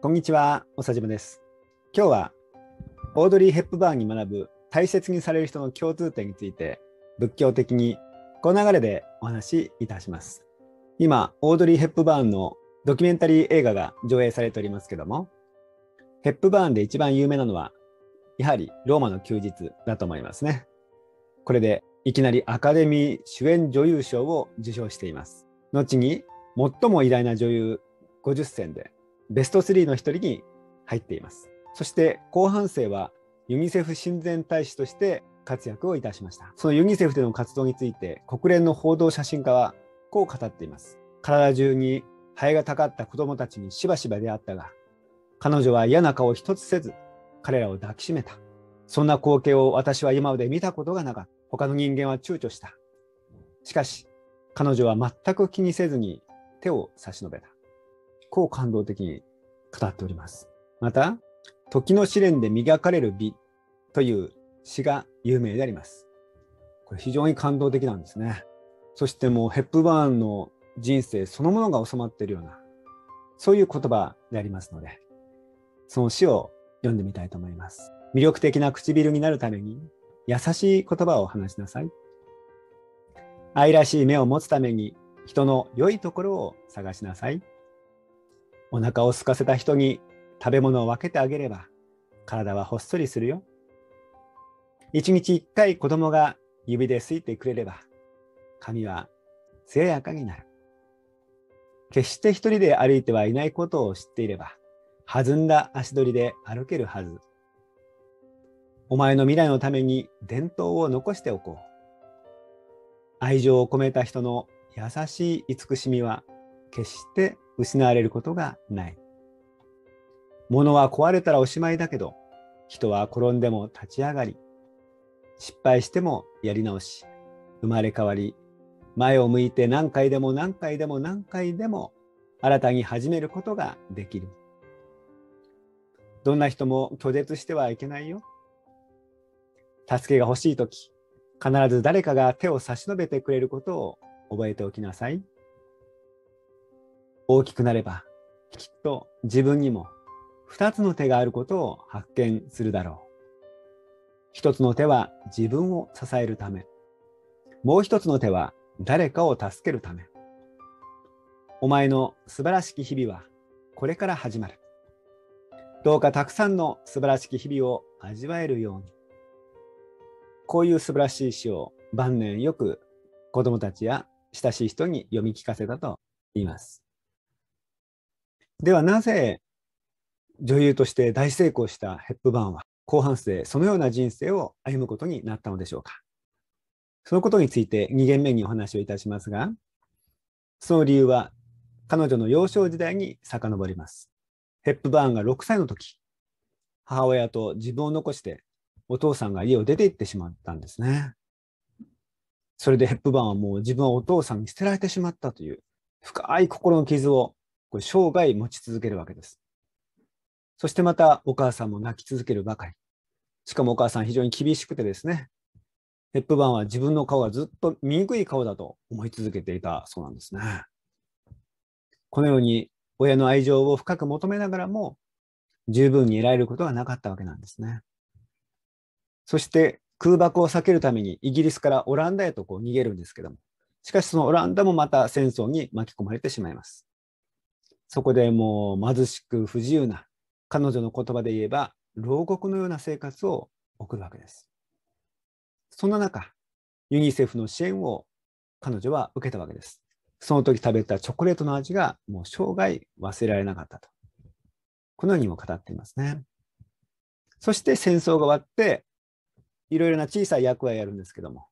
こんにちは、おさじまです。今日はオードリー・ヘップバーンに学ぶ大切にされる人の共通点について仏教的にこの流れでお話しいたします。今、オードリー・ヘップバーンのドキュメンタリー映画が上映されておりますけども、ヘップバーンで一番有名なのは、やはりローマの休日だと思いますね。これでいきなりアカデミー主演女優賞を受賞しています。後に最も偉大な女優50選でベスト3の一人に入っています。そして後半生はユニセフ親善大使として活躍をいたしました。そのユニセフでの活動について国連の報道写真家はこう語っています。体中にハエがたかった子供たちにしばしば出会ったが、彼女は嫌な顔一つせず彼らを抱きしめた。そんな光景を私は今まで見たことがなかった。他の人間は躊躇した。しかし、彼女は全く気にせずに手を差し伸べた。構感動的に語っております。また、時の試練で磨かれる美という詩が有名であります。これ非常に感動的なんですね。そしてもうヘップバーンの人生そのものが収まっているような、そういう言葉でありますので、その詩を読んでみたいと思います。魅力的な唇になるために、優しい言葉を話しなさい。愛らしい目を持つために、人の良いところを探しなさい。お腹を空かせた人に食べ物を分けてあげれば、体はほっそりするよ。一日一回子供が指ですいてくれれば、髪は艶やかになる。決して一人で歩いてはいないことを知っていれば、弾んだ足取りで歩けるはず。お前の未来のために伝統を残しておこう。愛情を込めた人の優しい慈しみは決して失われることがない。物は壊れたらおしまいだけど、人は転んでも立ち上がり、失敗してもやり直し、生まれ変わり、前を向いて何回でも何回でも何回でも新たに始めることができる。どんな人も拒絶してはいけないよ。助けが欲しいとき、必ず誰かが手を差し伸べてくれることを覚えておきなさい。大きくなれば、きっと自分にも2つの手があることを発見するだろう。1つの手は自分を支えるため。もう1つの手は誰かを助けるため。お前の素晴らしき日々はこれから始まる。どうかたくさんの素晴らしき日々を味わえるように。こういう素晴らしい詩を晩年よく子供たちや親しい人に読み聞かせたと言います。ではなぜ女優として大成功したヘップバーンは後半生そのような人生を歩むことになったのでしょうかそのことについて2限目にお話をいたしますがその理由は彼女の幼少時代に遡りますヘップバーンが6歳の時母親と自分を残してお父さんが家を出て行ってしまったんですねそれでヘップバーンはもう自分はお父さんに捨てられてしまったという深い心の傷をこれ生涯持ち続けるわけです。そしてまたお母さんも泣き続けるばかり。しかもお母さん非常に厳しくてですね、ヘップバーンは自分の顔がずっと醜い顔だと思い続けていたそうなんですね。このように親の愛情を深く求めながらも十分に得られることがなかったわけなんですね。そして空爆を避けるためにイギリスからオランダへとこう逃げるんですけども、しかしそのオランダもまた戦争に巻き込まれてしまいます。そこでもう貧しく不自由な、彼女の言葉で言えば、牢獄のような生活を送るわけです。そんな中、ユニセフの支援を彼女は受けたわけです。その時食べたチョコレートの味がもう生涯忘れられなかったと。このようにも語っていますね。そして戦争が終わって、いろいろな小さい役割をやるんですけども、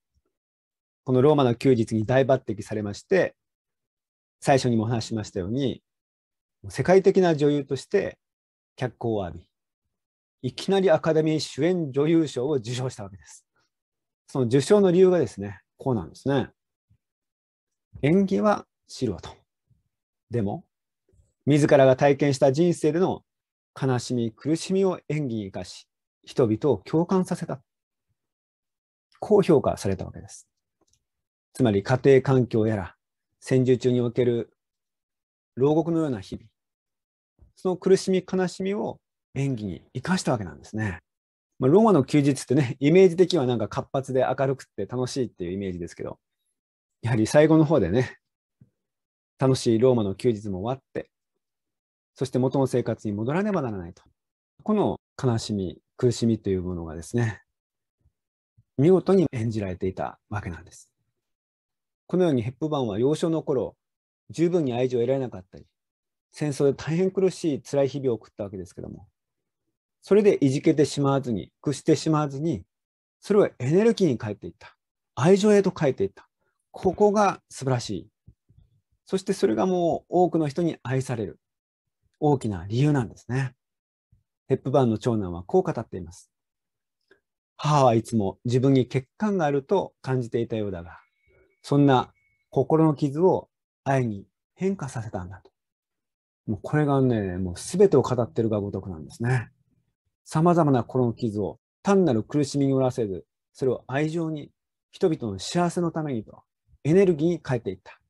このローマの休日に大抜擢されまして、最初にもお話ししましたように、世界的な女優として脚光を浴び、いきなりアカデミー主演女優賞を受賞したわけです。その受賞の理由がですね、こうなんですね。演技は素人。でも、自らが体験した人生での悲しみ、苦しみを演技に生かし、人々を共感させた。こう評価されたわけです。つまり家庭環境やら、戦時中における牢獄のような日々、その苦しみ、悲しみを演技に生かしたわけなんですね。まあ、ローマの休日ってね、イメージ的にはなんか活発で明るくて楽しいっていうイメージですけど、やはり最後の方でね、楽しいローマの休日も終わって、そして元の生活に戻らねばならないと。この悲しみ、苦しみというものがですね、見事に演じられていたわけなんです。このようにヘップバンは幼少の頃、十分に愛情を得られなかったり、戦争で大変苦しい辛い日々を送ったわけですけどもそれでいじけてしまわずに屈してしまわずにそれをエネルギーに変えていった愛情へと変えていったここが素晴らしいそしてそれがもう多くの人に愛される大きな理由なんですねヘップバーンの長男はこう語っています母はいつも自分に欠陥があると感じていたようだが、そんな心の傷を愛に変化させたんだと。もうこれがね、もう全てを語ってるがごとくなんですね。様々な心の傷を単なる苦しみにおらせず、それを愛情に、人々の幸せのためにと、エネルギーに変えていった。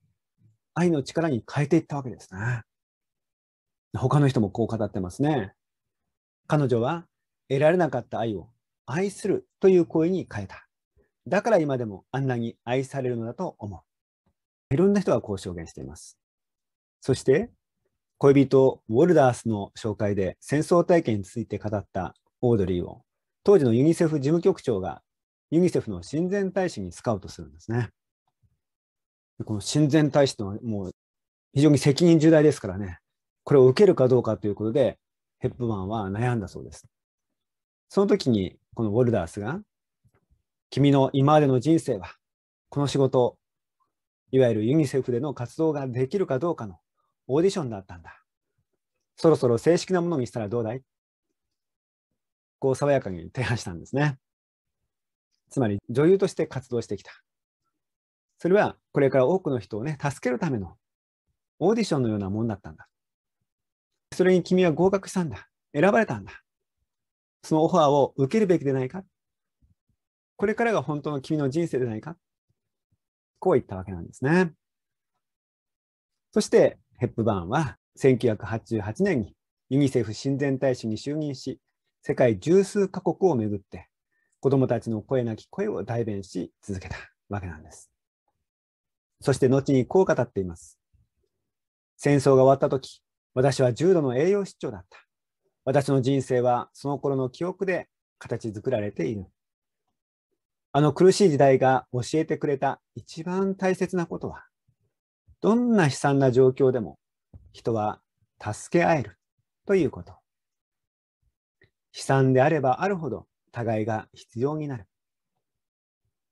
愛の力に変えていったわけですね。他の人もこう語ってますね。彼女は得られなかった愛を愛するという声に変えた。だから今でもあんなに愛されるのだと思う。いろんな人がこう証言しています。そして、恋人ウォルダースの紹介で戦争体験について語ったオードリーを当時のユニセフ事務局長がユニセフの親善大使にスカウトするんですね。この親善大使というのはもう非常に責任重大ですからね、これを受けるかどうかということで、ヘップマンは悩んだそうです。その時にこのウォルダースが、君の今までの人生は、この仕事、いわゆるユニセフでの活動ができるかどうかのオーディションだったんだ。そろそろ正式なものにしたらどうだいこう爽やかに提案したんですね。つまり女優として活動してきた。それはこれから多くの人をね、助けるためのオーディションのようなもんだったんだ。それに君は合格したんだ。選ばれたんだ。そのオファーを受けるべきでないかこれからが本当の君の人生でないかこう言ったわけなんですね。そして、ヘップバーンは1988年にユニセフ親善大使に就任し、世界十数カ国をめぐって、子どもたちの声なき声を代弁し続けたわけなんです。そして後にこう語っています。戦争が終わった時、私は重度の栄養失調だった。私の人生はその頃の記憶で形作られている。あの苦しい時代が教えてくれた一番大切なことは、どんな悲惨な状況でも人は助け合えるということ。悲惨であればあるほど互いが必要になる。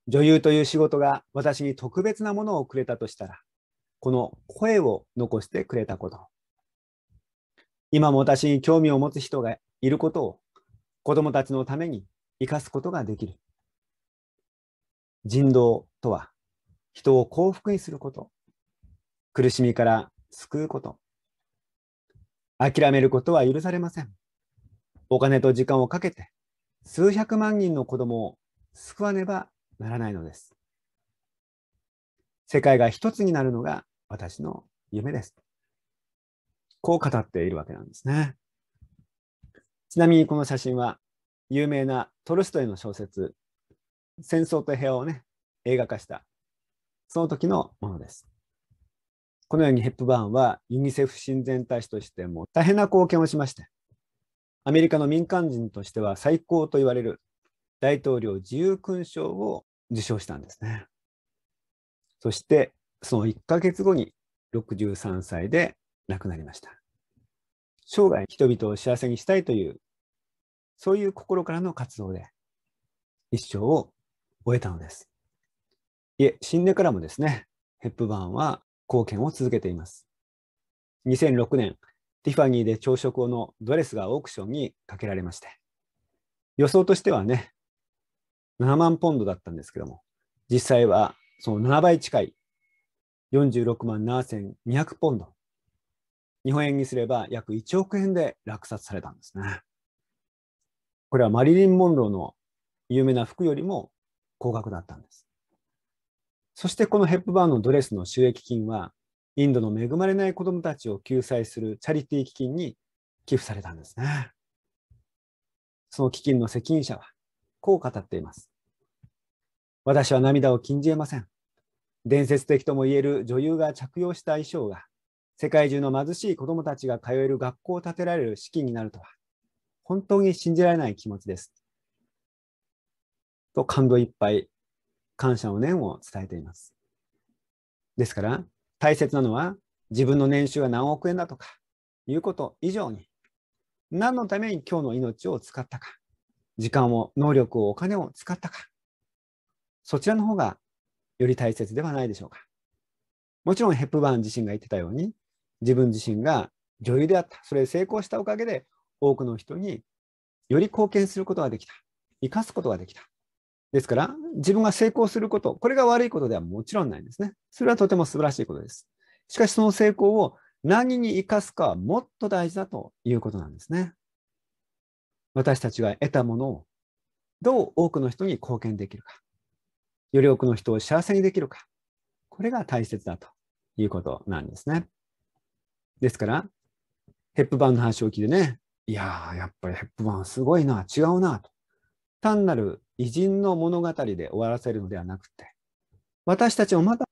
女優という仕事が私に特別なものをくれたとしたら、この声を残してくれたこと。今も私に興味を持つ人がいることを子供たちのために生かすことができる。人道とは人を幸福にすること苦しみから救うこと。諦めることは許されません。お金と時間をかけて、数百万人の子供を救わねばならないのです。世界が一つになるのが私の夢です。こう語っているわけなんですね。ちなみにこの写真は有名なトルストイの小説「戦争と平和」をね映画化したその時のものです。このようにヘップバーンはユニセフ親善大使としても大変な貢献をしまして、アメリカの民間人としては最高と言われる大統領自由勲章を受賞したんですね。そして、その1ヶ月後に63歳で亡くなりました。生涯人々を幸せにしたいという、そういう心からの活動で一生を終えたのです。いえ、死んでからもですね、ヘップバーンは貢献を続けています。2006年、ティファニーで朝食のドレスがオークションにかけられまして、予想としてはね、7万ポンドだったんですけども、実際はその7倍近い46万7200ポンド。日本円にすれば約1億円で落札されたんですね。これはマリリン・モンローの有名な服よりも高額だったんです。そしてこのヘップバーンのドレスの収益金は、インドの恵まれない子どもたちを救済するチャリティー基金に寄付されたんですね。その基金の責任者は、こう語っています。私は涙を禁じ得ません。伝説的ともいえる女優が着用した衣装が、世界中の貧しい子どもたちが通える学校を建てられる資金になるとは、本当に信じられない気持ちです。と感動いっぱい感謝の念を伝えています。ですから、大切なのは自分の年収は何億円だとかいうこと以上に、何のために今日の命を使ったか、時間を、能力を、お金を使ったか、そちらの方がより大切ではないでしょうか。もちろんヘップバーン自身が言ってたように、自分自身が女優であった、それで成功したおかげで多くの人により貢献することができた、生かすことができた。ですから、自分が成功すること、これが悪いことではもちろんないんですね。それはとても素晴らしいことです。しかし、その成功を何に生かすかはもっと大事だということなんですね。私たちが得たものをどう多くの人に貢献できるか、より多くの人を幸せにできるか、これが大切だということなんですね。ですから、ヘップバーンの話を聞いてね、いやー、やっぱりヘップバーンすごいな、違うなと。単なる偉人の物語で終わらせるのではなくて、私たちもまた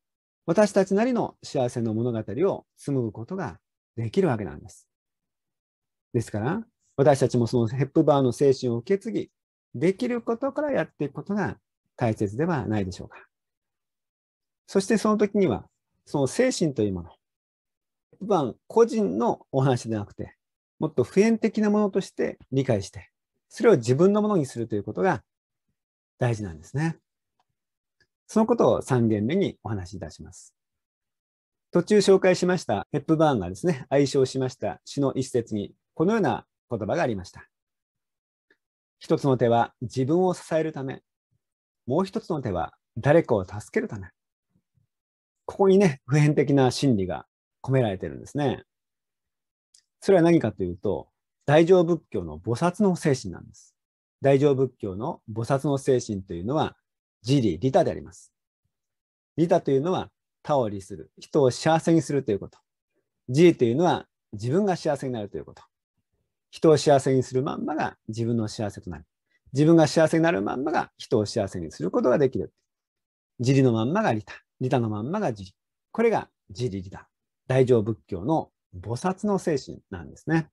私たちなりの幸せの物語を紡ぐことができるわけなんです。ですから、私たちもそのヘップバーの精神を受け継ぎ、できることからやっていくことが大切ではないでしょうか。そしてその時には、その精神というもの、ヘップバーン個人のお話ではなくて、もっと普遍的なものとして理解して、それを自分のものにするということが大事なんですね。そのことを3件目にお話しいたします。途中紹介しましたヘップバーンがですね、愛称しました詩の一節に、このような言葉がありました。一つの手は自分を支えるため、もう一つの手は誰かを助けるため。ここにね、普遍的な心理が込められてるんですね。それは何かというと、大乗仏教の菩薩の精神なんです。大乗仏教の菩薩の精神というのは、自利、利他であります。利他というのは、他を利する、人を幸せにするということ。自利というのは、自分が幸せになるということ。人を幸せにするまんまが自分の幸せとなる。自分が幸せになるまんまが人を幸せにすることができる。自利のまんまが利他、利他のまんまが自利。これが自利利他。大乗仏教の菩薩の精神なんですね。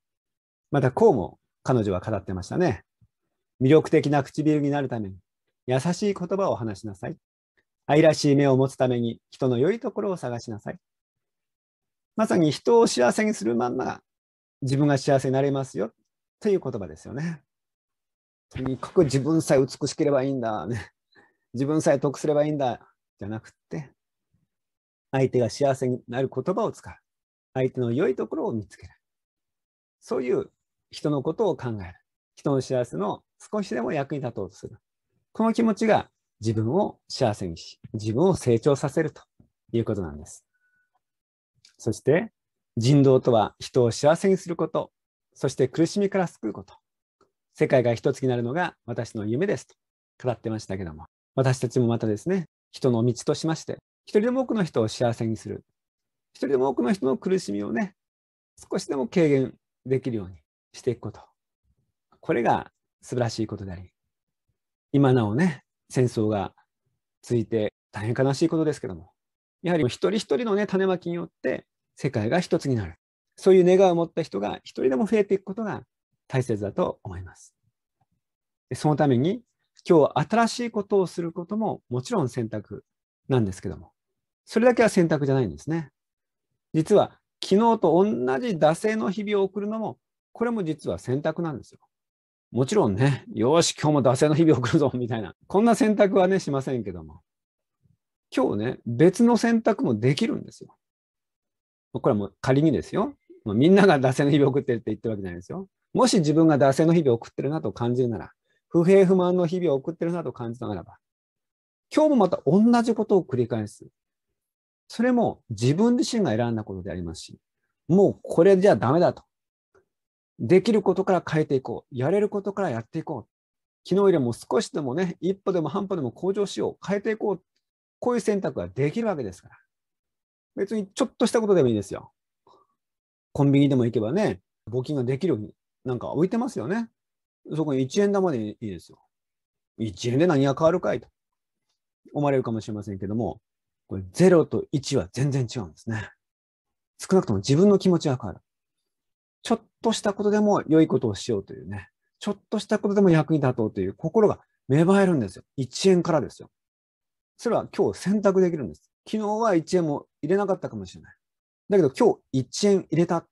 また、こうも彼女は語ってましたね。魅力的な唇になるために、優しい言葉を話しなさい。愛らしい目を持つために、人の良いところを探しなさい。まさに人を幸せにするまんま、自分が幸せになれますよ、という言葉ですよね。とにかく自分さえ美しければいいんだ、ね。自分さえ得すればいいんだ、じゃなくって、相手が幸せになる言葉を使う。相手の良いところを見つける。そういう人のことを考える。人の幸せの少しでも役に立とうとする。この気持ちが自分を幸せにし、自分を成長させるということなんです。そして、人道とは人を幸せにすること、そして苦しみから救うこと、世界が一つになるのが私の夢ですと語ってましたけども、私たちもまたですね、人の道としまして、一人でも多くの人を幸せにする、一人でも多くの人の苦しみをね、少しでも軽減できるようにしていくこと。これが素晴らしいことであり、今なおね、戦争が続いて大変悲しいことですけども、やはり一人一人のね、種まきによって世界が一つになる。そういう願いを持った人が一人でも増えていくことが大切だと思います。そのために、今日新しいことをすることももちろん選択なんですけども、それだけは選択じゃないんですね。実は、昨日と同じ惰性の日々を送るのも、これも実は選択なんですよ。もちろんね、よし、今日も惰性の日々を送るぞ、みたいな。こんな選択はね、しませんけども。今日ね、別の選択もできるんですよ。これはもう仮にですよ。みんなが惰性の日々を送ってるって言ってるわけじゃないですよ。もし自分が惰性の日々を送ってるなと感じるなら、不平不満の日々を送ってるなと感じたならば、今日もまた同じことを繰り返す。それも自分自身が選んだことでありますし、もうこれじゃダメだと。できることから変えていこう。やれることからやっていこう。昨日よりも少しでもね、一歩でも半歩でも向上しよう。変えていこう。こういう選択ができるわけですから。別にちょっとしたことでもいいですよ。コンビニでも行けばね、募金ができるようになんか置いてますよね。そこに1円玉でいいですよ。1円で何が変わるかいと思われるかもしれませんけども、これ0と1は全然違うんですね。少なくとも自分の気持ちが変わる。ちょっとしたことでも良いことをしようというね、ちょっとしたことでも役に立とうという心が芽生えるんですよ。1円からですよ。それは今日選択できるんです。昨日は1円も入れなかったかもしれない。だけど今日1円入れた。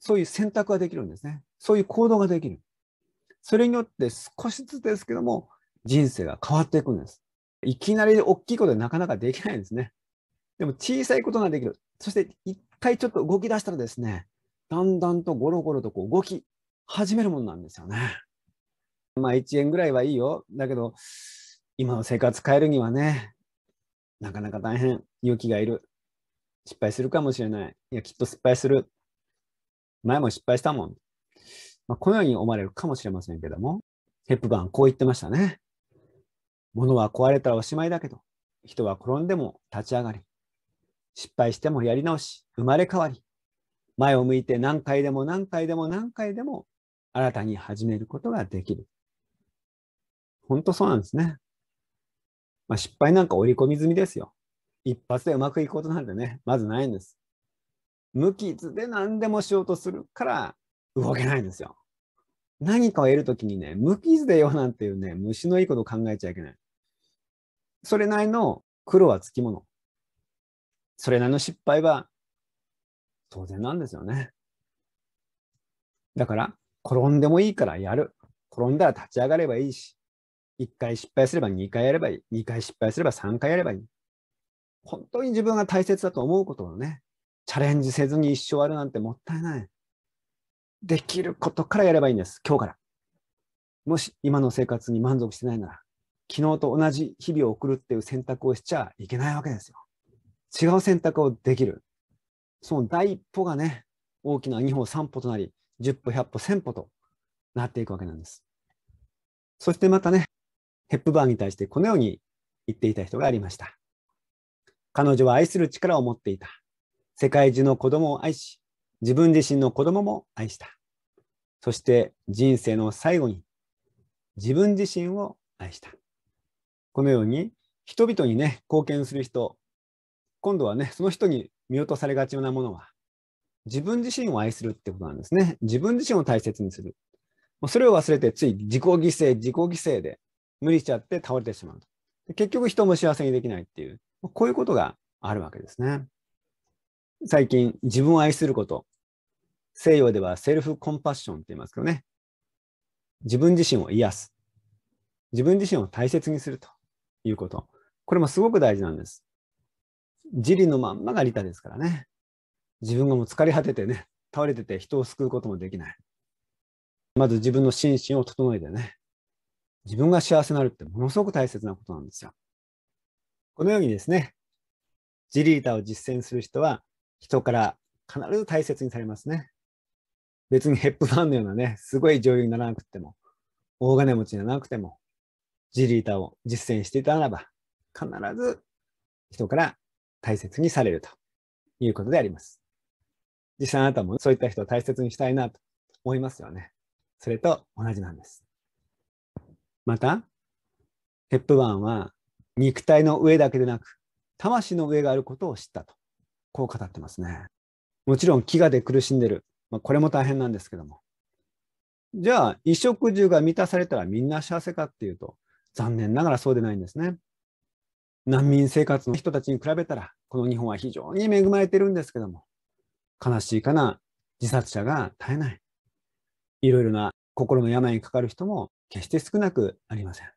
そういう選択ができるんですね。そういう行動ができる。それによって少しずつですけども、人生が変わっていくんです。いきなり大きいことはなかなかできないんですね。でも小さいことができる。そして一回ちょっと動き出したらですね、だんだんとゴロゴロとこう動き始めるもんなんですよね。まあ1円ぐらいはいいよ。だけど、今の生活変えるにはね、なかなか大変。勇気がいる。失敗するかもしれない。いや、きっと失敗する。前も失敗したもん。まあ、このように思われるかもしれませんけども、ヘップバーンこう言ってましたね。物は壊れたらおしまいだけど、人は転んでも立ち上がり、失敗してもやり直し、生まれ変わり、前を向いて何回でも何回でも何回でも新たに始めることができる。本当そうなんですね。まあ、失敗なんか織り込み済みですよ。一発でうまくいくことなんてね、まずないんです。無傷で何でもしようとするから動けないんですよ。何かを得るときにね、無傷でよなんていうね、虫のいいこと考えちゃいけない。それなりの苦労はつきもの。それなりの失敗は当然なんですよね。だから、転んでもいいからやる。転んだら立ち上がればいいし、1回失敗すれば2回やればいい、2回失敗すれば3回やればいい。本当に自分が大切だと思うことをね、チャレンジせずに一生あるなんてもったいない。できることからやればいいんです、今日から。もし今の生活に満足してないなら、昨日と同じ日々を送るっていう選択をしちゃいけないわけですよ。違う選択をできる。その第一歩がね、大きな2歩、3歩となり、10歩、100歩、1000歩となっていくわけなんです。そしてまたね、ヘップバーンに対してこのように言っていた人がありました。彼女は愛する力を持っていた。世界中の子供を愛し、自分自身の子供も愛した。そして人生の最後に自分自身を愛した。このように人々にね、貢献する人、今度はね、その人に見落とされがちなものは、自分自身を愛するってことなんですね。自分自身を大切にする。もうそれを忘れて、つい自己犠牲、自己犠牲で無理しちゃって倒れてしまう。結局人も幸せにできないっていう、こういうことがあるわけですね。最近、自分を愛すること。西洋ではセルフコンパッションって言いますけどね。自分自身を癒す。自分自身を大切にするということ。これもすごく大事なんです。自利のまんまが利他ですからね。自分がもう疲れ果ててね、倒れてて人を救うこともできない。まず自分の心身を整えてね、自分が幸せになるってものすごく大切なことなんですよ。このようにですね、自利他を実践する人は人から必ず大切にされますね。別にヘップファンのようなね、すごい女優にならなくても、大金持ちにならなくても、ジリータを実践していたならば、必ず人から大切にされるということであります。実際あなたもそういった人を大切にしたいなと思いますよね。それと同じなんです。また、ヘップバーンは肉体の上だけでなく、魂の上があることを知ったと、こう語ってますね。もちろん飢餓で苦しんでる。まあ、これも大変なんですけども。じゃあ、衣食住が満たされたらみんな幸せかっていうと、残念ながらそうでないんですね。難民生活の人たちに比べたら、この日本は非常に恵まれてるんですけども、悲しいかな自殺者が絶えない。いろいろな心の病にかかる人も決して少なくありません。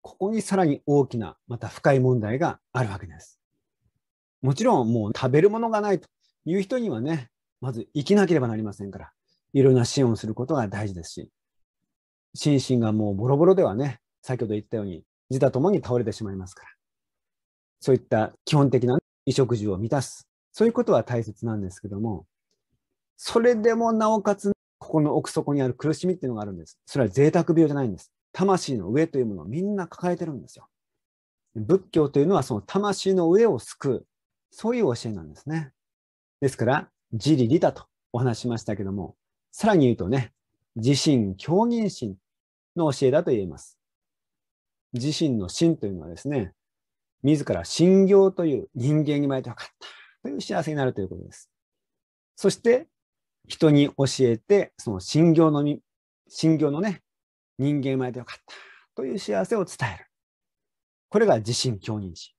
ここにさらに大きな、また深い問題があるわけです。もちろんもう食べるものがないという人にはね、まず生きなければなりませんから、いろんな支援をすることが大事ですし、心身がもうボロボロではね、先ほど言ったように自他ともに倒れてしまいますから、そういった基本的な衣食住を満たす。そういうことは大切なんですけども、それでもなおかつ、ここの奥底にある苦しみっていうのがあるんです。それは贅沢病じゃないんです。魂の上というものをみんな抱えてるんですよ。仏教というのはその魂の上を救う。そういう教えなんですね。ですから、自利利他とお話しましたけども、さらに言うとね、自身狂言心の教えだと言えます。自身の心というのはですね、自ら信行という人間に生まれてよかったという幸せになるということです。そして、人に教えて、その信行のみ、信行のね、人間生まれてよかったという幸せを伝える。これが自信共認心。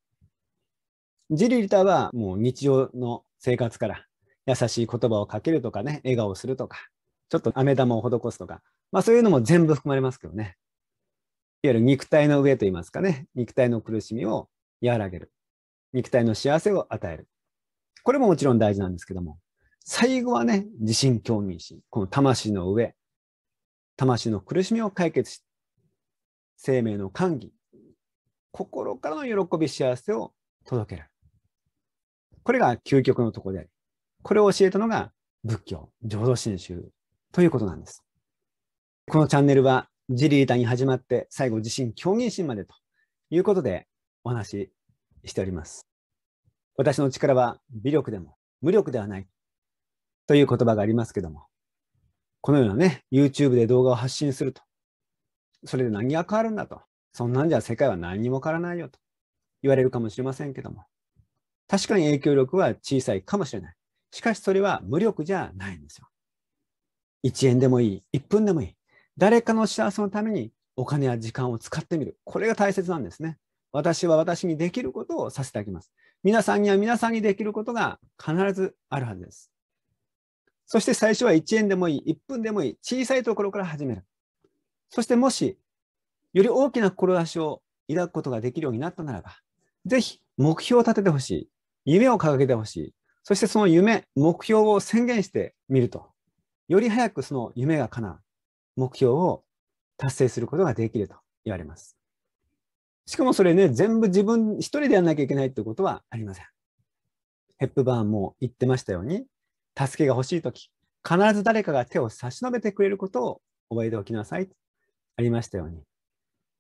ジリリタはもう日常の生活から優しい言葉をかけるとかね、笑顔をするとか、ちょっと飴玉を施すとか、まあそういうのも全部含まれますけどね。いわゆる肉体の上といいますかね、肉体の苦しみを和らげる。肉体の幸せを与える。これももちろん大事なんですけども、最後はね、自信、興味心。この魂の上、魂の苦しみを解決し、生命の歓喜、心からの喜び、幸せを届ける。これが究極のとこであり、これを教えたのが仏教、浄土真宗ということなんです。このチャンネルは、ジリータに始まって最後、自身、狂言心までということで、お話ししております。私の力は微力でも無力ではないという言葉がありますけども、このようなね、YouTube で動画を発信すると、それで何が変わるんだと、そんなんじゃ世界は何にも変わらないよと言われるかもしれませんけども、確かに影響力は小さいかもしれない。しかしそれは無力じゃないんですよ。1円でもいい、1分でもいい。誰かの幸せのためにお金や時間を使ってみる。これが大切なんですね。私は私にできることをさせてあげます。皆さんには皆さんにできることが必ずあるはずです。そして最初は1円でもいい、1分でもいい、小さいところから始める。そしてもし、より大きな志を抱くことができるようになったならば、ぜひ目標を立ててほしい、夢を掲げてほしい、そしてその夢、目標を宣言してみると、より早くその夢が叶う、目標を達成することができると言われます。しかもそれね、全部自分一人でやんなきゃいけないってことはありません。ヘップバーンも言ってましたように、助けが欲しいとき、必ず誰かが手を差し伸べてくれることを覚えておきなさい。ありましたように。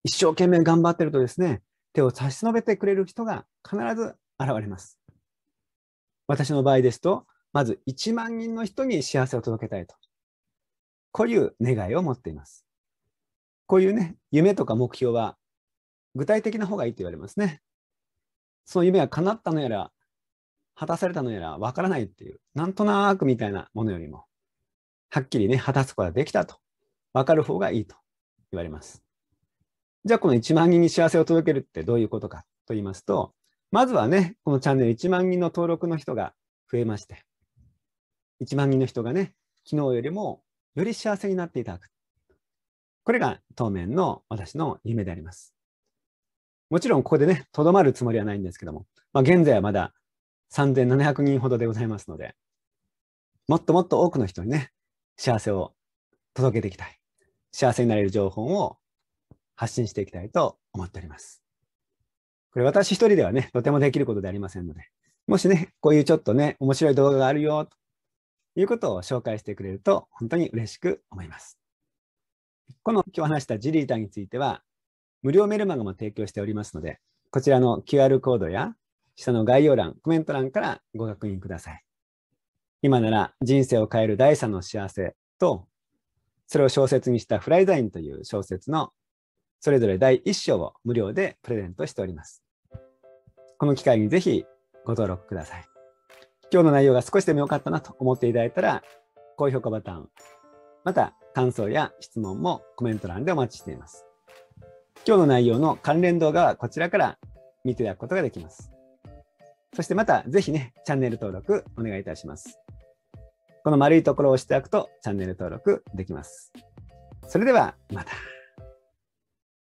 一生懸命頑張ってるとですね、手を差し伸べてくれる人が必ず現れます。私の場合ですと、まず1万人の人に幸せを届けたいと。こういう願いを持っています。こういうね、夢とか目標は具体的な方がいいと言われますね。その夢が叶ったのやら、果たされたのやらわからないっていう、なんとなくみたいなものよりも、はっきりね、果たすことができたと、わかる方がいいと言われます。じゃあ、この1万人に幸せを届けるってどういうことかと言いますと、まずはね、このチャンネル1万人の登録の人が増えまして、1万人の人がね、昨日よりもより幸せになっていただく。これが当面の私の夢であります。もちろんここでね、とどまるつもりはないんですけども、まあ、現在はまだ3700人ほどでございますので、もっともっと多くの人にね、幸せを届けていきたい。幸せになれる情報を発信していきたいと思っております。これ私一人ではね、とてもできることでありませんので、もしね、こういうちょっとね、面白い動画があるよ、ということを紹介してくれると、本当に嬉しく思います。この今日話したジリータについては、無料メルマガも提供しておりますので、こちらの QR コードや下の概要欄、コメント欄からご確認ください。今なら人生を変える第三の幸せと、それを小説にしたフライザインという小説のそれぞれ第1章を無料でプレゼントしております。この機会にぜひご登録ください。今日の内容が少しでも良かったなと思っていただいたら、高評価ボタン、また感想や質問もコメント欄でお待ちしています。今日の内容の関連動画はこちらから見ていただくことができます。そしてまた、ぜひね、チャンネル登録お願いいたします。この丸いところを押していただくとチャンネル登録できます。それでは、また。